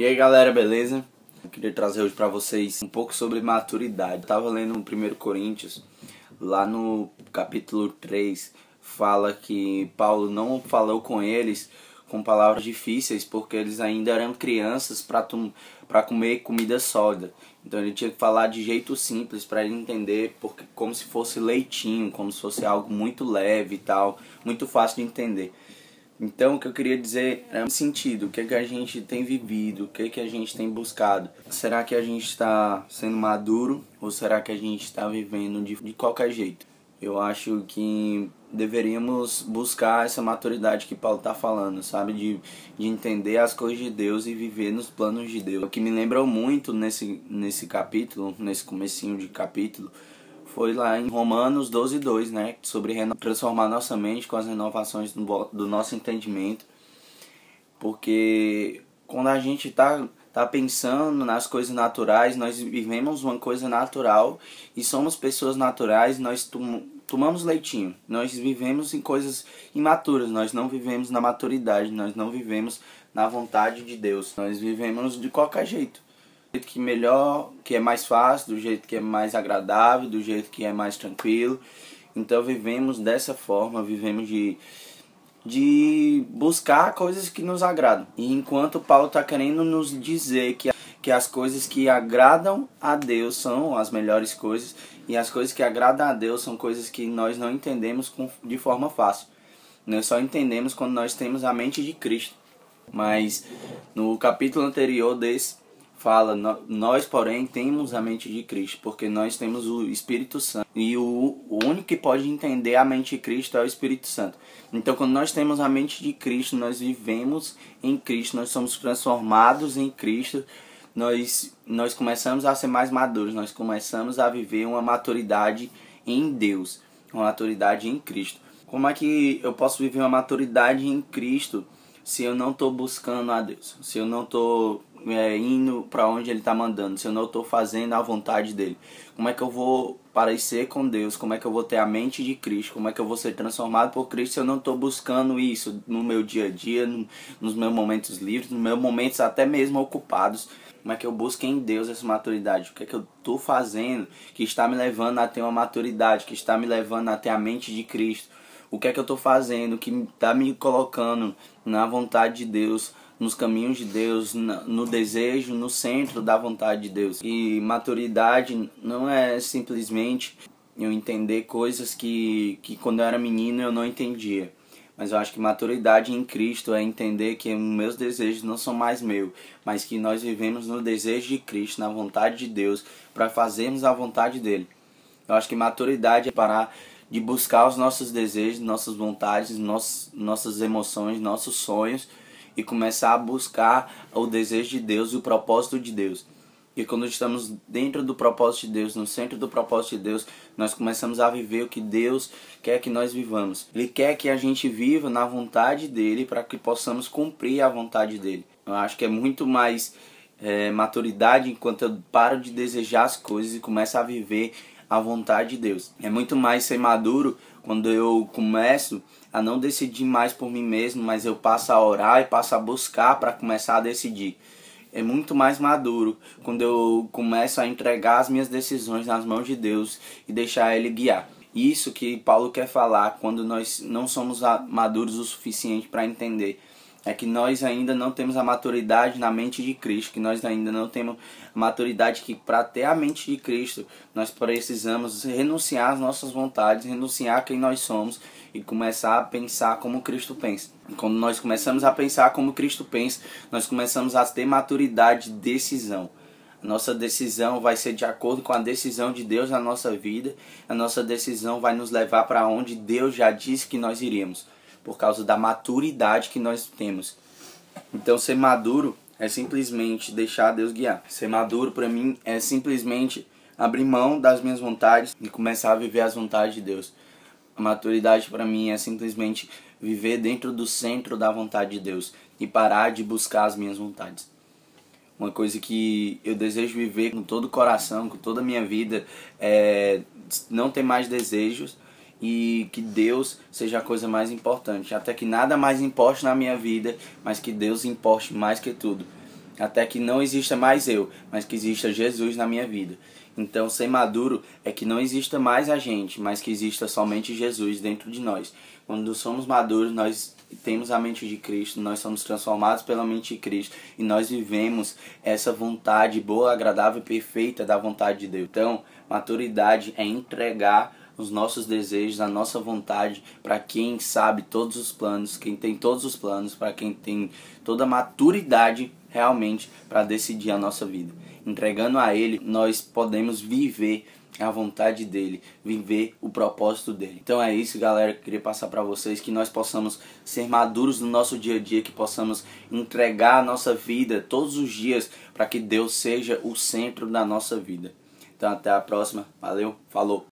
E aí galera, beleza? Eu queria trazer hoje para vocês um pouco sobre maturidade. Eu tava lendo o 1 Coríntios, lá no capítulo 3, fala que Paulo não falou com eles com palavras difíceis, porque eles ainda eram crianças para comer comida sólida. Então ele tinha que falar de jeito simples para ele entender, porque como se fosse leitinho, como se fosse algo muito leve e tal, muito fácil de entender. Então, o que eu queria dizer é um sentido, o que, é que a gente tem vivido, o que, é que a gente tem buscado. Será que a gente está sendo maduro ou será que a gente está vivendo de, de qualquer jeito? Eu acho que deveríamos buscar essa maturidade que Paulo está falando, sabe? De, de entender as coisas de Deus e viver nos planos de Deus. O que me lembrou muito nesse, nesse capítulo, nesse comecinho de capítulo, foi lá em Romanos 12, 2, né? Sobre transformar nossa mente com as renovações do nosso entendimento. Porque quando a gente está tá pensando nas coisas naturais, nós vivemos uma coisa natural e somos pessoas naturais, nós tum tomamos leitinho, nós vivemos em coisas imaturas, nós não vivemos na maturidade, nós não vivemos na vontade de Deus, nós vivemos de qualquer jeito. Do jeito que melhor, que é mais fácil, do jeito que é mais agradável, do jeito que é mais tranquilo. Então vivemos dessa forma, vivemos de, de buscar coisas que nos agradam. E enquanto Paulo está querendo nos dizer que, que as coisas que agradam a Deus são as melhores coisas, e as coisas que agradam a Deus são coisas que nós não entendemos com, de forma fácil. Nós só entendemos quando nós temos a mente de Cristo. Mas no capítulo anterior desse, fala: Nós, porém, temos a mente de Cristo, porque nós temos o Espírito Santo. E o, único que pode entender a mente de Cristo é o Espírito Santo. Então, quando nós temos a mente de Cristo, nós vivemos em Cristo, nós somos transformados em Cristo. Nós, nós começamos a ser mais maduros, nós começamos a viver uma maturidade em Deus, uma maturidade em Cristo. Como é que eu posso viver uma maturidade em Cristo se eu não estou buscando a Deus? Se eu não estou é, indo para onde ele está mandando, se eu não estou fazendo a vontade dele? Como é que eu vou parecer com Deus? Como é que eu vou ter a mente de Cristo? Como é que eu vou ser transformado por Cristo se eu não estou buscando isso no meu dia a dia, no, nos meus momentos livres, nos meus momentos até mesmo ocupados? Como é que eu busco em Deus essa maturidade? O que é que eu estou fazendo que está me levando a ter uma maturidade, que está me levando a ter a mente de Cristo? O que é que eu estou fazendo que está me colocando na vontade de Deus? nos caminhos de Deus, no desejo, no centro da vontade de Deus. E maturidade não é simplesmente eu entender coisas que, que quando eu era menino eu não entendia. Mas eu acho que maturidade em Cristo é entender que meus desejos não são mais meus, mas que nós vivemos no desejo de Cristo, na vontade de Deus, para fazermos a vontade dele. Eu acho que maturidade é parar de buscar os nossos desejos, nossas vontades, nossos, nossas emoções, nossos sonhos e começar a buscar o desejo de Deus e o propósito de Deus. E quando estamos dentro do propósito de Deus, no centro do propósito de Deus, nós começamos a viver o que Deus quer que nós vivamos. Ele quer que a gente viva na vontade dele para que possamos cumprir a vontade dele. Eu acho que é muito mais é, maturidade enquanto eu paro de desejar as coisas e começo a viver a vontade de Deus. É muito mais ser maduro quando eu começo a não decidir mais por mim mesmo, mas eu passo a orar e passo a buscar para começar a decidir. É muito mais maduro quando eu começo a entregar as minhas decisões nas mãos de Deus e deixar Ele guiar. Isso que Paulo quer falar quando nós não somos maduros o suficiente para entender é que nós ainda não temos a maturidade na mente de Cristo, que nós ainda não temos a maturidade que para ter a mente de Cristo, nós precisamos renunciar às nossas vontades, renunciar a quem nós somos e começar a pensar como Cristo pensa. E quando nós começamos a pensar como Cristo pensa, nós começamos a ter maturidade de decisão. A nossa decisão vai ser de acordo com a decisão de Deus na nossa vida. A nossa decisão vai nos levar para onde Deus já disse que nós iríamos por causa da maturidade que nós temos. Então, ser maduro é simplesmente deixar Deus guiar. Ser maduro para mim é simplesmente abrir mão das minhas vontades e começar a viver as vontades de Deus. A maturidade para mim é simplesmente viver dentro do centro da vontade de Deus e parar de buscar as minhas vontades. Uma coisa que eu desejo viver com todo o coração, com toda a minha vida, é não ter mais desejos, e que Deus seja a coisa mais importante. Até que nada mais importe na minha vida, mas que Deus importe mais que tudo. Até que não exista mais eu, mas que exista Jesus na minha vida. Então, ser maduro é que não exista mais a gente, mas que exista somente Jesus dentro de nós. Quando somos maduros, nós temos a mente de Cristo, nós somos transformados pela mente de Cristo e nós vivemos essa vontade boa, agradável e perfeita da vontade de Deus. Então, maturidade é entregar os nossos desejos, a nossa vontade para quem sabe todos os planos, quem tem todos os planos, para quem tem toda a maturidade realmente para decidir a nossa vida. Entregando a Ele, nós podemos viver a vontade dele, viver o propósito dele. Então é isso, galera, que eu queria passar para vocês que nós possamos ser maduros no nosso dia a dia, que possamos entregar a nossa vida todos os dias para que Deus seja o centro da nossa vida. Então até a próxima, valeu, falou.